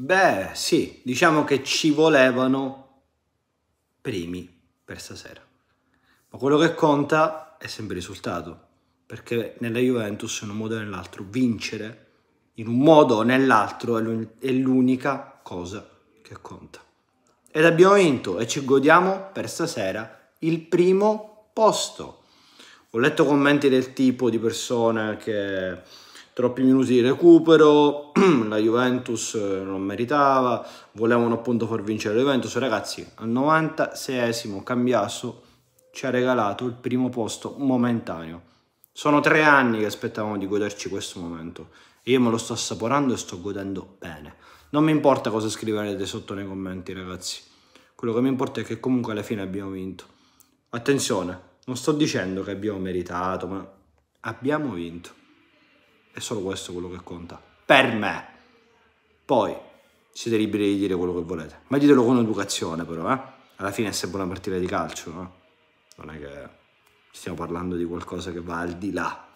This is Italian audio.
Beh, sì, diciamo che ci volevano primi per stasera. Ma quello che conta è sempre il risultato, perché nella Juventus in un modo o nell'altro vincere in un modo o nell'altro è l'unica cosa che conta. Ed abbiamo vinto e ci godiamo per stasera il primo posto. Ho letto commenti del tipo di persone che troppi minuti di recupero, la Juventus eh, non meritava, volevano appunto far vincere la Juventus, ragazzi al 96esimo Cambiasso ci ha regalato il primo posto momentaneo, sono tre anni che aspettavamo di goderci questo momento, io me lo sto assaporando e sto godendo bene, non mi importa cosa scriverete sotto nei commenti ragazzi, quello che mi importa è che comunque alla fine abbiamo vinto, attenzione, non sto dicendo che abbiamo meritato, ma abbiamo vinto. È solo questo quello che conta. Per me. Poi siete liberi di dire quello che volete. Ma ditelo con educazione però, eh. Alla fine è sempre una partita di calcio, no? Eh. Non è che stiamo parlando di qualcosa che va al di là